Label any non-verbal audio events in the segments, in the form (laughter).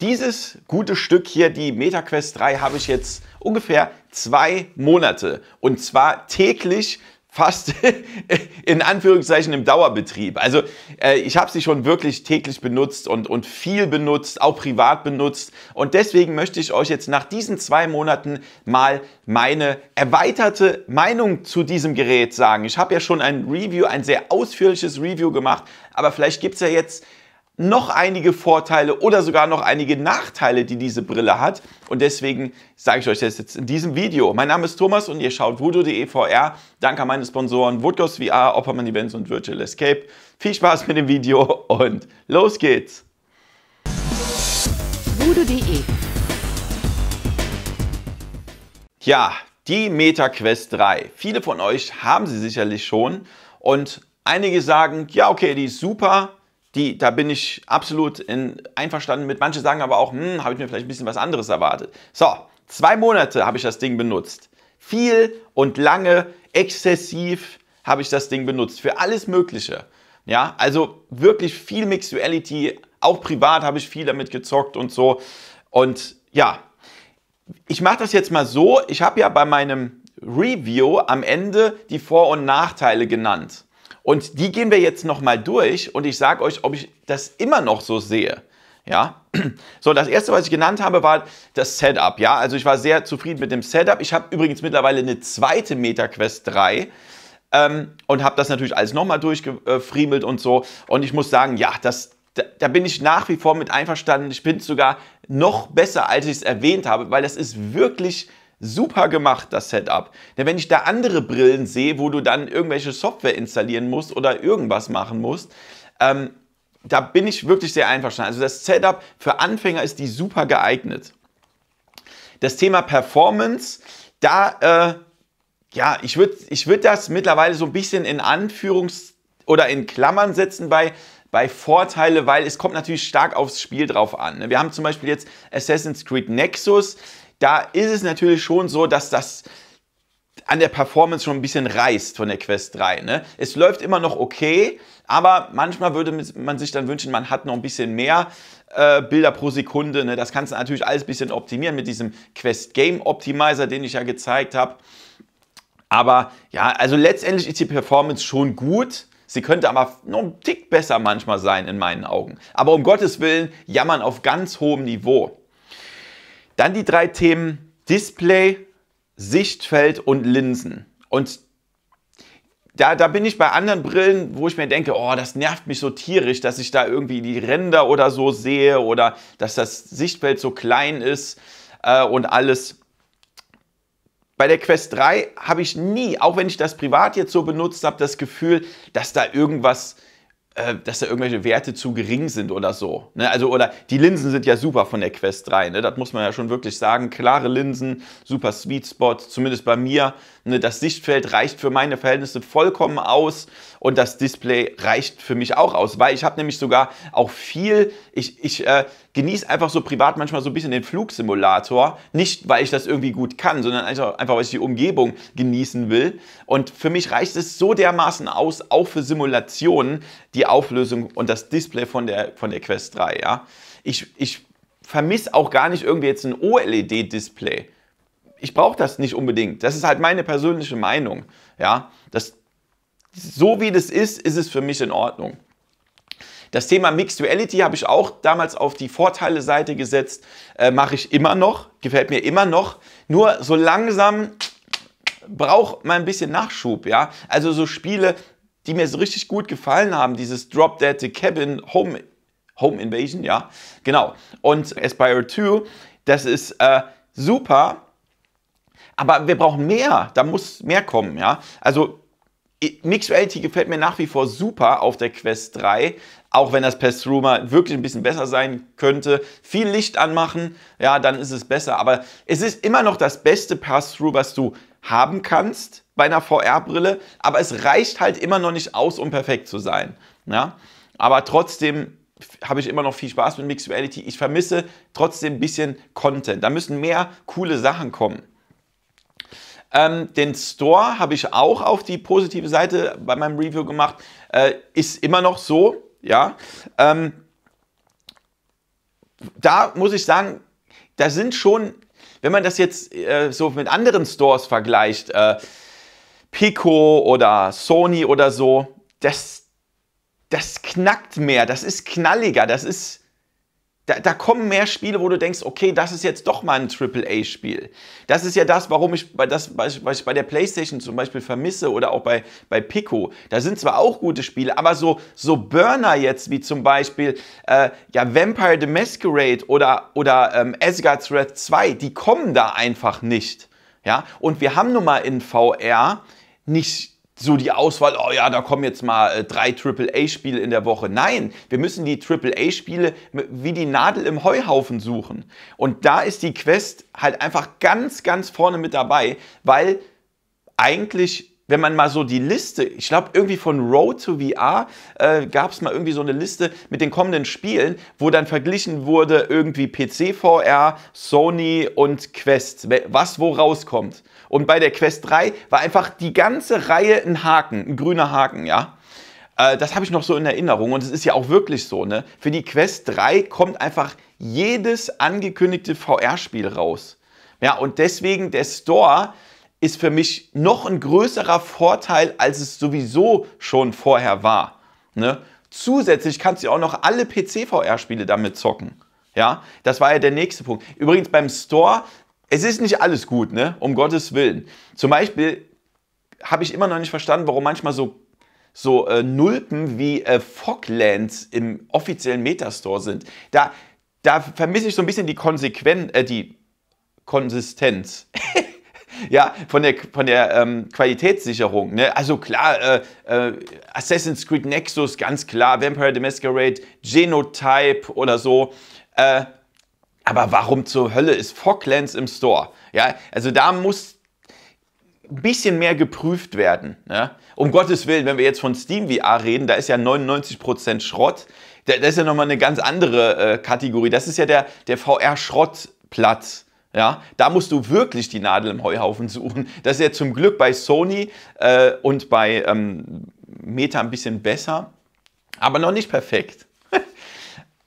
Dieses gute Stück hier, die MetaQuest 3, habe ich jetzt ungefähr zwei Monate und zwar täglich fast (laughs) in Anführungszeichen im Dauerbetrieb. Also äh, ich habe sie schon wirklich täglich benutzt und, und viel benutzt, auch privat benutzt. Und deswegen möchte ich euch jetzt nach diesen zwei Monaten mal meine erweiterte Meinung zu diesem Gerät sagen. Ich habe ja schon ein Review, ein sehr ausführliches Review gemacht, aber vielleicht gibt es ja jetzt noch einige Vorteile oder sogar noch einige Nachteile, die diese Brille hat. Und deswegen sage ich euch das jetzt in diesem Video. Mein Name ist Thomas und ihr schaut voodoo.de VR. Danke an meine Sponsoren Woodgos VR, Oppermann Events und Virtual Escape. Viel Spaß mit dem Video und los geht's! voodoo.de Ja, die Meta Quest 3. Viele von euch haben sie sicherlich schon und einige sagen, ja okay, die ist super, die, da bin ich absolut in, einverstanden mit. Manche sagen aber auch, hm, habe ich mir vielleicht ein bisschen was anderes erwartet. So, zwei Monate habe ich das Ding benutzt. Viel und lange, exzessiv habe ich das Ding benutzt. Für alles Mögliche. Ja, also wirklich viel Mixed Reality. Auch privat habe ich viel damit gezockt und so. Und ja, ich mache das jetzt mal so. Ich habe ja bei meinem Review am Ende die Vor- und Nachteile genannt. Und die gehen wir jetzt nochmal durch und ich sage euch, ob ich das immer noch so sehe. Ja, (clears throat) so das erste, was ich genannt habe, war das Setup. Ja, also ich war sehr zufrieden mit dem Setup. Ich habe übrigens mittlerweile eine zweite MetaQuest 3 ähm, und habe das natürlich alles nochmal durchgefriemelt und so. Und ich muss sagen, ja, das, da, da bin ich nach wie vor mit einverstanden. Ich bin sogar noch besser, als ich es erwähnt habe, weil das ist wirklich Super gemacht, das Setup. Denn wenn ich da andere Brillen sehe, wo du dann irgendwelche Software installieren musst oder irgendwas machen musst, ähm, da bin ich wirklich sehr einverstanden. Also das Setup für Anfänger ist die super geeignet. Das Thema Performance, da, äh, ja, ich würde ich würd das mittlerweile so ein bisschen in Anführungs- oder in Klammern setzen bei, bei Vorteile, weil es kommt natürlich stark aufs Spiel drauf an. Ne? Wir haben zum Beispiel jetzt Assassin's Creed Nexus da ist es natürlich schon so, dass das an der Performance schon ein bisschen reißt von der Quest 3. Ne? Es läuft immer noch okay, aber manchmal würde man sich dann wünschen, man hat noch ein bisschen mehr äh, Bilder pro Sekunde. Ne? Das kannst du natürlich alles ein bisschen optimieren mit diesem Quest Game Optimizer, den ich ja gezeigt habe. Aber ja, also letztendlich ist die Performance schon gut. Sie könnte aber noch einen Tick besser manchmal sein in meinen Augen. Aber um Gottes Willen, jammern auf ganz hohem Niveau. Dann die drei Themen Display, Sichtfeld und Linsen. Und da, da bin ich bei anderen Brillen, wo ich mir denke, oh, das nervt mich so tierisch, dass ich da irgendwie die Ränder oder so sehe oder dass das Sichtfeld so klein ist äh, und alles. Bei der Quest 3 habe ich nie, auch wenn ich das privat jetzt so benutzt habe, das Gefühl, dass da irgendwas äh, äh, dass da irgendwelche Werte zu gering sind oder so. Ne? Also, oder die Linsen sind ja super von der Quest 3, ne? das muss man ja schon wirklich sagen. Klare Linsen, super Sweet Spot, zumindest bei mir. Ne? Das Sichtfeld reicht für meine Verhältnisse vollkommen aus und das Display reicht für mich auch aus, weil ich habe nämlich sogar auch viel, ich, ich, äh, genieße einfach so privat manchmal so ein bisschen den Flugsimulator. Nicht, weil ich das irgendwie gut kann, sondern einfach, einfach weil ich die Umgebung genießen will. Und für mich reicht es so dermaßen aus, auch für Simulationen, die Auflösung und das Display von der, von der Quest 3. Ja? Ich, ich vermisse auch gar nicht irgendwie jetzt ein OLED-Display. Ich brauche das nicht unbedingt. Das ist halt meine persönliche Meinung. Ja? Das, so wie das ist, ist es für mich in Ordnung. Das Thema Mixed Reality habe ich auch damals auf die Vorteile-Seite gesetzt. Äh, Mache ich immer noch, gefällt mir immer noch. Nur so langsam braucht man ein bisschen Nachschub, ja. Also so Spiele, die mir so richtig gut gefallen haben, dieses Drop Dead the Cabin Home, Home Invasion, ja, genau. Und Aspire 2, das ist äh, super, aber wir brauchen mehr, da muss mehr kommen, ja. Also Mixed Reality gefällt mir nach wie vor super auf der Quest 3, auch wenn das Pass-Through mal wirklich ein bisschen besser sein könnte. Viel Licht anmachen, ja, dann ist es besser. Aber es ist immer noch das beste Pass-Through, was du haben kannst bei einer VR-Brille. Aber es reicht halt immer noch nicht aus, um perfekt zu sein. Ja? Aber trotzdem habe ich immer noch viel Spaß mit Mixed Reality. Ich vermisse trotzdem ein bisschen Content. Da müssen mehr coole Sachen kommen. Ähm, den Store habe ich auch auf die positive Seite bei meinem Review gemacht. Äh, ist immer noch so ja. Ähm, da muss ich sagen, da sind schon, wenn man das jetzt äh, so mit anderen Stores vergleicht, äh, Pico oder Sony oder so, das, das knackt mehr, das ist knalliger, das ist da, da, kommen mehr Spiele, wo du denkst, okay, das ist jetzt doch mal ein AAA-Spiel. Das ist ja das, warum ich bei, das, was ich bei der PlayStation zum Beispiel vermisse oder auch bei, bei Pico. Da sind zwar auch gute Spiele, aber so, so Burner jetzt, wie zum Beispiel äh, ja, Vampire the Masquerade oder, oder ähm, Asgard's Wrath 2, die kommen da einfach nicht. Ja? Und wir haben nun mal in VR nicht so die Auswahl, oh ja, da kommen jetzt mal äh, drei AAA-Spiele in der Woche. Nein, wir müssen die AAA-Spiele wie die Nadel im Heuhaufen suchen. Und da ist die Quest halt einfach ganz, ganz vorne mit dabei, weil eigentlich wenn man mal so die Liste, ich glaube irgendwie von Road to VR äh, gab es mal irgendwie so eine Liste mit den kommenden Spielen, wo dann verglichen wurde irgendwie PC VR, Sony und Quest, was wo rauskommt. Und bei der Quest 3 war einfach die ganze Reihe ein Haken, ein grüner Haken, ja äh, das habe ich noch so in Erinnerung und es ist ja auch wirklich so, ne? Für die Quest 3 kommt einfach jedes angekündigte VR-Spiel raus. Ja, und deswegen der Store ist für mich noch ein größerer Vorteil, als es sowieso schon vorher war. Ne? Zusätzlich kannst du auch noch alle PC-VR-Spiele damit zocken. Ja, das war ja der nächste Punkt. Übrigens beim Store, es ist nicht alles gut, ne? um Gottes Willen. Zum Beispiel habe ich immer noch nicht verstanden, warum manchmal so, so äh, Nulpen wie äh, Foglands im offiziellen Metastore sind. Da, da vermisse ich so ein bisschen die, Konsequen äh, die Konsistenz. (laughs) ja, von der, von der ähm, Qualitätssicherung. Ne? Also klar, äh, äh, Assassin's Creed Nexus, ganz klar, Vampire the Masquerade, Genotype oder so. Äh, aber warum zur Hölle ist Foglands im Store? Ja, also da muss ein bisschen mehr geprüft werden. Ne? Um Gottes Willen, wenn wir jetzt von Steam VR reden, da ist ja 99% Schrott. Das ist ja nochmal eine ganz andere äh, Kategorie. Das ist ja der, der VR-Schrottplatz. Ja, da musst du wirklich die Nadel im Heuhaufen suchen. Das ist ja zum Glück bei Sony äh, und bei ähm, Meta ein bisschen besser, aber noch nicht perfekt. (laughs)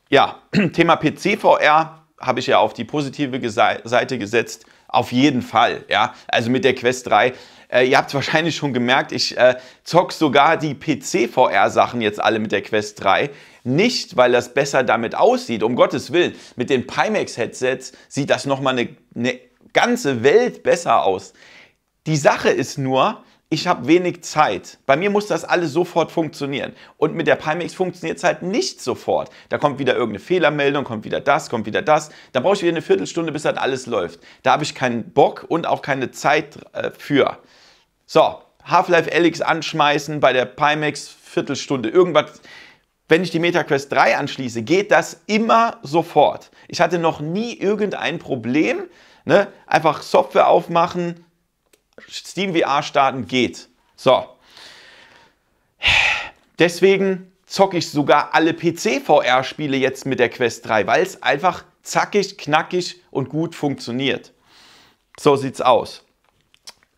ja, (clears throat) Thema PC-VR habe ich ja auf die positive Seite gesetzt. Auf jeden Fall, ja. Also mit der Quest 3. Äh, ihr habt es wahrscheinlich schon gemerkt, ich äh, zock sogar die PC-VR-Sachen jetzt alle mit der Quest 3. Nicht, weil das besser damit aussieht, um Gottes Willen. Mit den Pimax-Headsets sieht das nochmal eine, eine ganze Welt besser aus. Die Sache ist nur, ich habe wenig Zeit. Bei mir muss das alles sofort funktionieren. Und mit der Pimax funktioniert es halt nicht sofort. Da kommt wieder irgendeine Fehlermeldung, kommt wieder das, kommt wieder das. Da brauche ich wieder eine Viertelstunde, bis das alles läuft. Da habe ich keinen Bock und auch keine Zeit äh, für. So, Half-Life Alyx anschmeißen, bei der Pimax Viertelstunde, irgendwas wenn ich die MetaQuest 3 anschließe, geht das immer sofort. Ich hatte noch nie irgendein Problem. Ne? Einfach Software aufmachen, Steam VR starten, geht. So. Deswegen zocke ich sogar alle PC-VR-Spiele jetzt mit der Quest 3, weil es einfach zackig, knackig und gut funktioniert. So sieht's aus.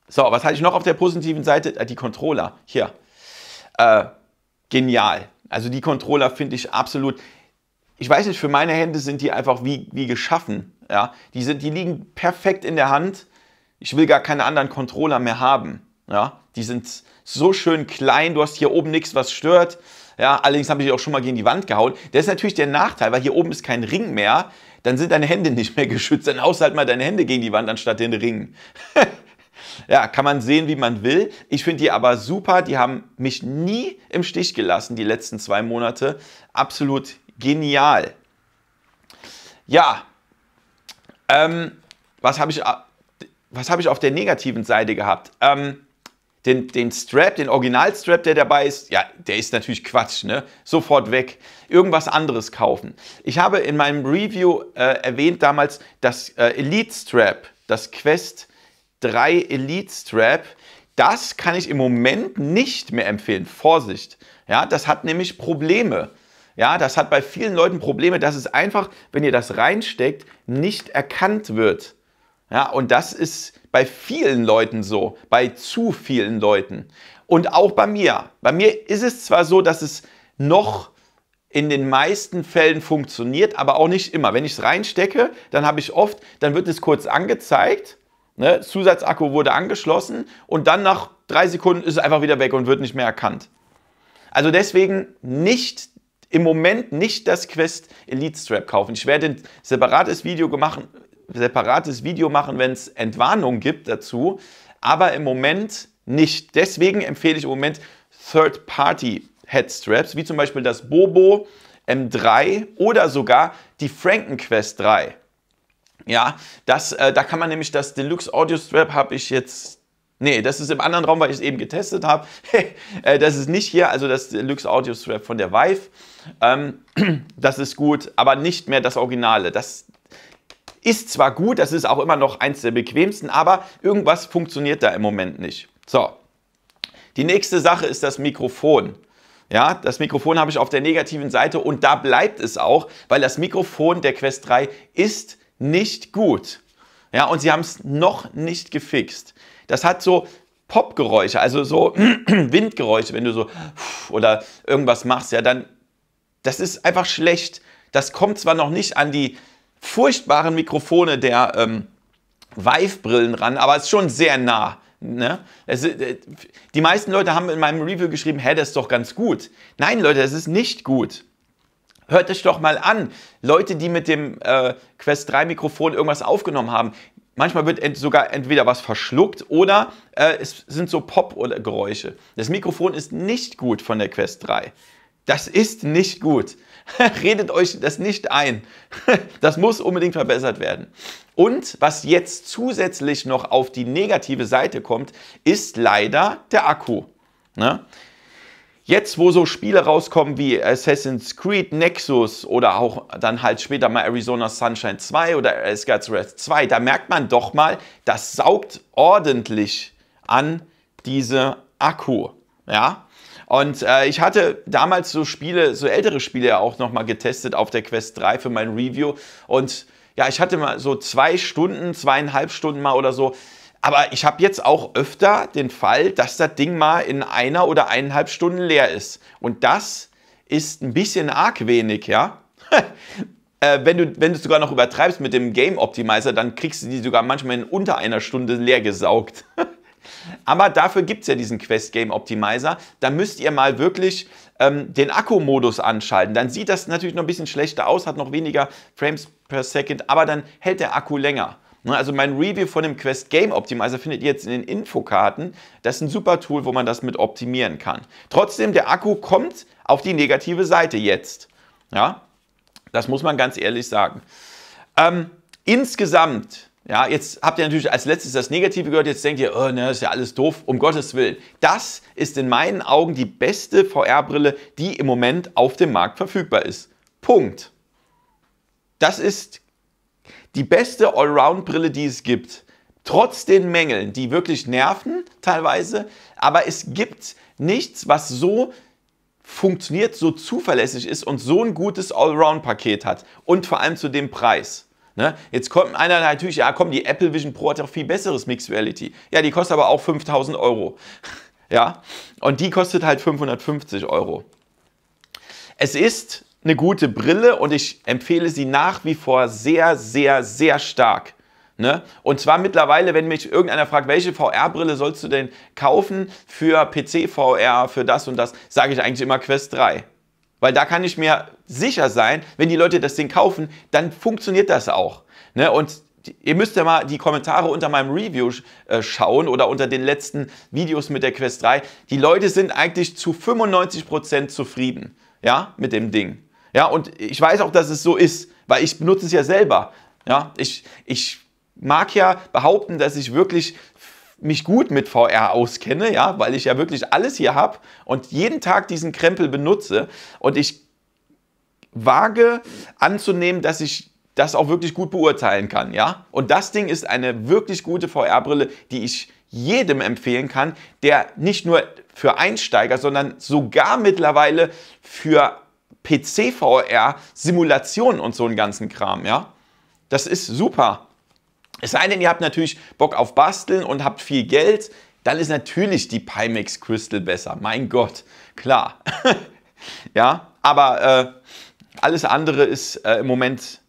So, was hatte ich noch auf der positiven Seite? Äh, die Controller. Hier. Äh, genial. Also die Controller finde ich absolut. Ich weiß nicht, für meine Hände sind die einfach wie, wie geschaffen. Ja? Die, sind, die liegen perfekt in der Hand. Ich will gar keine anderen Controller mehr haben. Ja? Die sind so schön klein. Du hast hier oben nichts, was stört. Ja, allerdings habe ich auch schon mal gegen die Wand gehauen. Das ist natürlich der Nachteil, weil hier oben ist kein Ring mehr. Dann sind deine Hände nicht mehr geschützt. Dann haust halt mal deine Hände gegen die Wand anstatt den Ring. (laughs) Ja, kann man sehen, wie man will. Ich finde die aber super. Die haben mich nie im Stich gelassen, die letzten zwei Monate. Absolut genial. Ja, ähm, was habe ich, äh, was hab ich auf der negativen Seite gehabt? Ähm, den, den Strap, den Originalstrap, der dabei ist, ja, der ist natürlich Quatsch, ne? Sofort weg. Irgendwas anderes kaufen. Ich habe in meinem Review äh, erwähnt damals, das äh, Elite Strap, das Quest 3 Elite Strap. Das kann ich im Moment nicht mehr empfehlen. Vorsicht. Ja, das hat nämlich Probleme. Ja, das hat bei vielen Leuten Probleme, dass es einfach, wenn ihr das reinsteckt, nicht erkannt wird. Ja, und das ist bei vielen Leuten so, bei zu vielen Leuten. Und auch bei mir. Bei mir ist es zwar so, dass es noch in den meisten Fällen funktioniert, aber auch nicht immer. Wenn ich es reinstecke, dann habe ich oft, dann wird es kurz angezeigt Ne? Zusatzakku wurde angeschlossen und dann nach drei Sekunden ist es einfach wieder weg und wird nicht mehr erkannt. Also deswegen nicht im Moment nicht das Quest Elite Strap kaufen. Ich werde ein separates Video, gemacht, separates Video machen, wenn es Entwarnung gibt dazu, aber im Moment nicht. Deswegen empfehle ich im Moment Third-Party Headstraps, wie zum Beispiel das Bobo M3 oder sogar die Franken Quest 3. Ja, das, äh, da kann man nämlich das Deluxe Audio Strap habe ich jetzt Nee, das ist im anderen Raum, weil ich es eben getestet habe. (laughs) Äh, das ist nicht hier, also das Deluxe Audio Strap von der Vive. Ähm, (clears throat) das ist gut, aber nicht mehr das Originale. Das ist zwar gut, das ist auch immer noch eins der bequemsten, aber irgendwas funktioniert da im Moment nicht. So, die nächste Sache ist das Mikrofon. Ja, das Mikrofon habe ich auf der negativen Seite und da bleibt es auch, weil das Mikrofon der Quest 3 ist nicht gut. Ja, und sie haben es noch nicht gefixt. Das hat so Popgeräusche, also so (clears throat) Windgeräusche, wenn du so oder irgendwas machst, ja, dann das ist einfach schlecht. Das kommt zwar noch nicht an die furchtbaren Mikrofone der ähm, Vive-Brillen ran, aber es ist schon sehr nah. Ne? Es, äh, die meisten Leute haben in meinem Review geschrieben, hä, das ist doch ganz gut. Nein, Leute, das ist nicht gut. Hört euch doch mal an. Leute, die mit dem äh, Quest 3 Mikrofon irgendwas aufgenommen haben. Manchmal wird ent sogar entweder was verschluckt oder äh, es sind so Pop-Geräusche. Das Mikrofon ist nicht gut von der Quest 3. Das ist nicht gut. (laughs) Redet euch das nicht ein. (laughs) das muss unbedingt verbessert werden. Und was jetzt zusätzlich noch auf die negative Seite kommt, ist leider der Akku. Ne? Jetzt, wo so Spiele rauskommen wie Assassin's Creed Nexus oder auch dann halt später mal Arizona Sunshine 2 oder Asgard's Wrath 2, da merkt man doch mal, das saugt ordentlich an diese Akku. Ja, und äh, ich hatte damals so Spiele, so ältere Spiele ja auch nochmal getestet auf der Quest 3 für mein Review. Und ja, ich hatte mal so zwei Stunden, zweieinhalb Stunden mal oder so aber ich habe jetzt auch öfter den Fall, dass das Ding mal in einer oder eineinhalb Stunden leer ist. Und das ist ein bisschen arg wenig, ja. (laughs) Äh, wenn du wenn du sogar noch übertreibst mit dem Game Optimizer, dann kriegst du die sogar manchmal in unter einer Stunde leer gesaugt. (laughs) Aber dafür gibt es ja diesen Quest Game Optimizer. Da müsst ihr mal wirklich ähm, den Akkumodus anschalten. Dann sieht das natürlich noch ein bisschen schlechter aus, hat noch weniger Frames per Second, aber dann hält der Akku länger. Ne, also mein Review von dem Quest Game Optimizer findet ihr jetzt in den Infokarten. Das ist ein super Tool, wo man das mit optimieren kann. Trotzdem, der Akku kommt auf die negative Seite jetzt. Ja, das muss man ganz ehrlich sagen. Ähm, insgesamt, ja, jetzt habt ihr natürlich als letztes das Negative gehört, jetzt denkt ihr, oh, ne, ist ja alles doof, um Gottes Willen. Das ist in meinen Augen die beste VR-Brille, die im Moment auf dem Markt verfügbar ist. Punkt. Das ist die beste Allround-Brille, die es gibt. Trotz den Mängeln, die wirklich nerven teilweise, aber es gibt nichts, was so funktioniert, so zuverlässig ist und so ein gutes Allround-Paket hat und vor allem zu dem Preis. Ne? Jetzt kommt einer natürlich, ja komm, die Apple Vision Pro hat ja auch viel besseres Mixed Reality. Ja, die kostet aber auch 5000 Euro. (laughs) ja, und die kostet halt 550 Euro. Es ist eine gute Brille und ich empfehle sie nach wie vor sehr, sehr, sehr stark. Ne? Und zwar mittlerweile, wenn mich irgendeiner fragt, welche VR-Brille sollst du denn kaufen für PC-VR, für das und das, sage ich eigentlich immer Quest 3. Weil da kann ich mir sicher sein, wenn die Leute das Ding kaufen, dann funktioniert das auch. Ne? Und ihr müsst ja mal die Kommentare unter meinem Review äh, schauen oder unter den letzten Videos mit der Quest 3. Die Leute sind eigentlich zu 95% zufrieden ja, mit dem Ding. Ja, und ich weiß auch, dass es so ist, weil ich benutze es ja selber. Ja, ich, ich mag ja behaupten, dass ich wirklich mich gut mit VR auskenne, ja, weil ich ja wirklich alles hier habe und jeden Tag diesen Krempel benutze und ich wage anzunehmen, dass ich das auch wirklich gut beurteilen kann, ja? Und das Ding ist eine wirklich gute VR-Brille, die ich jedem empfehlen kann, der nicht nur für Einsteiger, sondern sogar mittlerweile für PC-VR, Simulationen und so einen ganzen Kram, ja. Das ist super. Es sei denn, ihr habt natürlich Bock auf Basteln und habt viel Geld, dann ist natürlich die Pimax Crystal besser. Mein Gott, klar. (laughs) ja, aber äh, alles andere ist äh, im Moment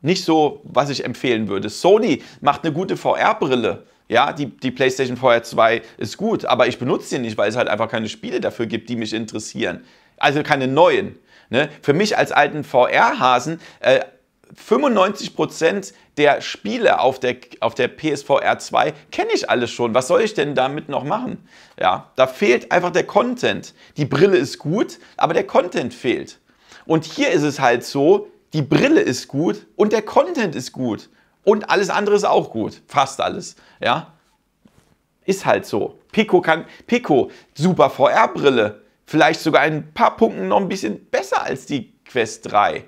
nicht so, was ich empfehlen würde. Sony macht eine gute VR-Brille. Ja, die, die PlayStation VR 2 ist gut, aber ich benutze sie nicht, weil es halt einfach keine Spiele dafür gibt, die mich interessieren. Also keine neuen. Ne? Für mich als alten VR-Hasen, äh, 95% der Spiele auf der, auf der PSVR 2 kenne ich alles schon. Was soll ich denn damit noch machen? Ja, da fehlt einfach der Content. Die Brille ist gut, aber der Content fehlt. Und hier ist es halt so, die Brille ist gut und der Content ist gut. Und alles andere ist auch gut. Fast alles. Ja, ist halt so. Pico kann, Pico, super VR-Brille vielleicht sogar ein paar Punkten noch ein bisschen besser als die Quest 3.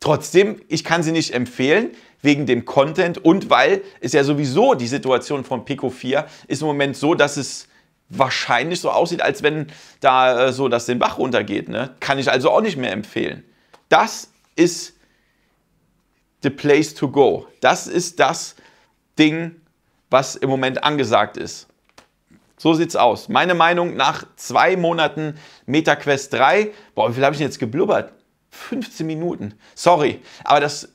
Trotzdem, ich kann sie nicht empfehlen, wegen dem Content und weil es ja sowieso die Situation von Pico 4 ist im Moment so, dass es wahrscheinlich so aussieht, als wenn da äh, so das den Bach runtergeht. Ne? Kann ich also auch nicht mehr empfehlen. Das ist the place to go. Das ist das Ding, was im Moment angesagt ist. So sieht's aus. Meine Meinung nach zwei Monaten MetaQuest 3. Boah, wie viel habe ich denn jetzt geblubbert? 15 Minuten. Sorry, aber das,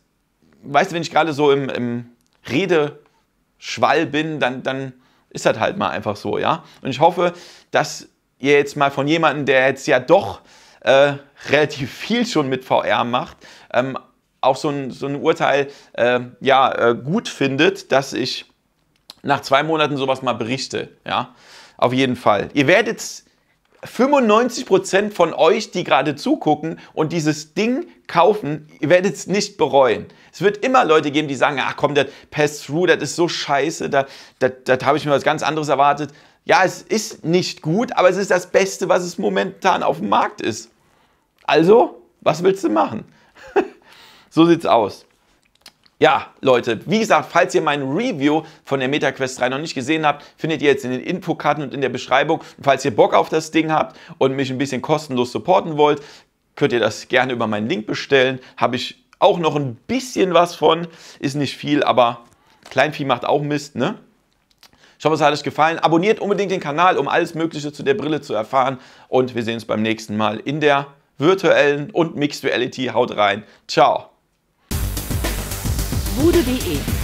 weißt du, wenn ich gerade so im, im Redeschwall bin, dann, dann ist das halt mal einfach so, ja. Und ich hoffe, dass ihr jetzt mal von jemandem, der jetzt ja doch äh, relativ viel schon mit VR macht, ähm, auch so ein, so ein Urteil äh, ja, äh, gut findet, dass ich nach zwei Monaten sowas mal berichte. Ja? Auf jeden Fall. Ihr werdet 95% von euch, die gerade zugucken und dieses Ding kaufen, ihr werdet es nicht bereuen. Es wird immer Leute geben, die sagen, ach komm, das Pass-Through, das ist so scheiße, da, da habe ich mir was ganz anderes erwartet. Ja, es ist nicht gut, aber es ist das Beste, was es momentan auf dem Markt ist. Also, was willst du machen? (laughs) so sieht's aus. Ja, Leute, wie gesagt, falls ihr mein Review von der MetaQuest 3 noch nicht gesehen habt, findet ihr jetzt in den Infokarten und in der Beschreibung. Und falls ihr Bock auf das Ding habt und mich ein bisschen kostenlos supporten wollt, könnt ihr das gerne über meinen Link bestellen. Habe ich auch noch ein bisschen was von. Ist nicht viel, aber Kleinvieh macht auch Mist, ne? Ich hoffe, es hat euch gefallen. Abonniert unbedingt den Kanal, um alles Mögliche zu der Brille zu erfahren. Und wir sehen uns beim nächsten Mal in der virtuellen und Mixed Reality. Haut rein. Ciao. voodoo.de.